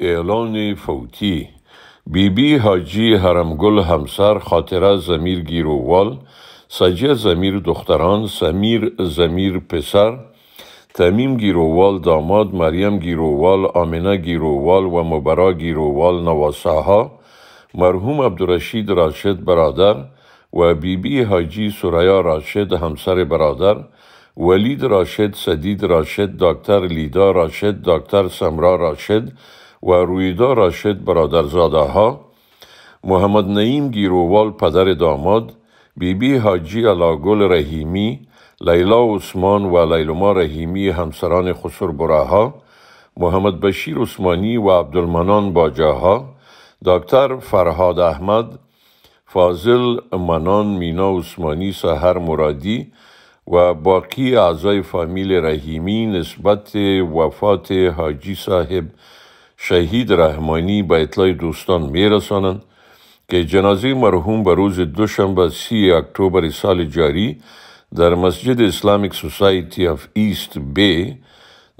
اعلان فوتی بیبی بی حاجی حرمگل همسر خاطره زمیر گیرووال سجه زمیر دختران سمیر زمیر پسر تمیم گیرووال داماد مریم گیرووال آمنه گیرووال و مبرا گیرووال نواساها ها مرحوم عبدالرشید راشد برادر و بیبی بی حاجی سریا راشد همسر برادر ولید راشد سدید راشد دکتر لیدا راشد دکتر سمرا راشد و رویدا راشد برادرزاده ها محمد نعیم گیرووال پدر داماد بیبی بی حاجی علاگل رحیمی لیلا عثمان و لیلما رحیمی همسران خسر براها محمد بشیر عثمانی و عبدالمنان باجاها دکتر فرهاد احمد فاضل منان مینا عثمانی سهر مرادی و باقی اعضای فامیل رحیمی نسبت وفات حاجی صاحب شهید رحمانی به اطلاع دوستان میرسانند که جنازه مرحوم به روز دوشنبه سی اکتبر سال جاری در مسجد اسلامیک سوسایتی اف ایست بی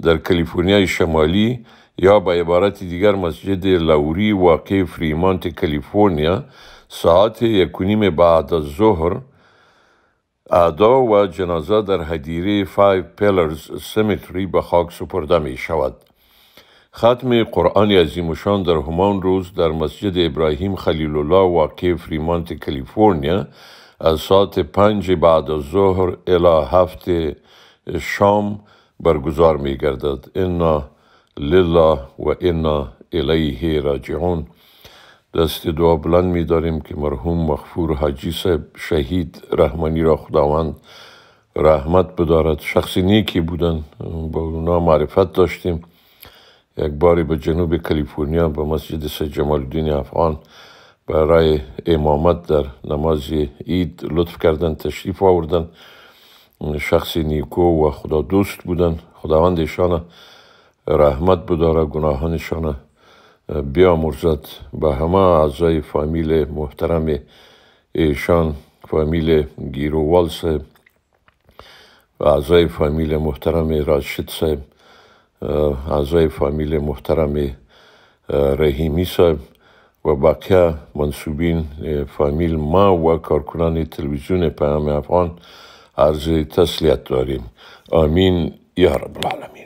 در کالیفرنیای شمالی یا به عبارت دیگر مسجد لوری واقع فریمانت کالیفرنیا ساعت یکونیم بعد از ظهر اعدا و جنازه در هدیره فایو پیلرز سیمیتری به خاک سپرده می شود. ختم قرآن شان در همان روز در مسجد ابراهیم خلیل الله واقع فریمانت کالیفرنیا از ساعت پنج بعد از ظهر الی هفت شام برگزار می گردد انا لله و انا الیه راجعون دست دعا بلند می داریم که مرحوم مغفور حاجی صاحب شهید رحمانی را خداوند رحمت بدارد شخصی نیکی بودن با اونا معرفت داشتیم یک باری به جنوب کالیفرنیا به مسجد سید جمال الدین افغان برای امامت در نماز اید لطف کردن تشریف آوردن شخص نیکو و خدا دوست بودن خداوندشان رحمت بداره گناهانشان بیامرزد به همه اعضای فامیل محترم ایشان فامیل گیرووالس، صاحب و اعضای فامیل محترم راشد صاحب اعضای فامیل محترم رحیمی صاحب و بقیه منصوبین فامیل ما و کارکنان تلویزیون پیام افغان عرض تسلیت داریم آمین یا رب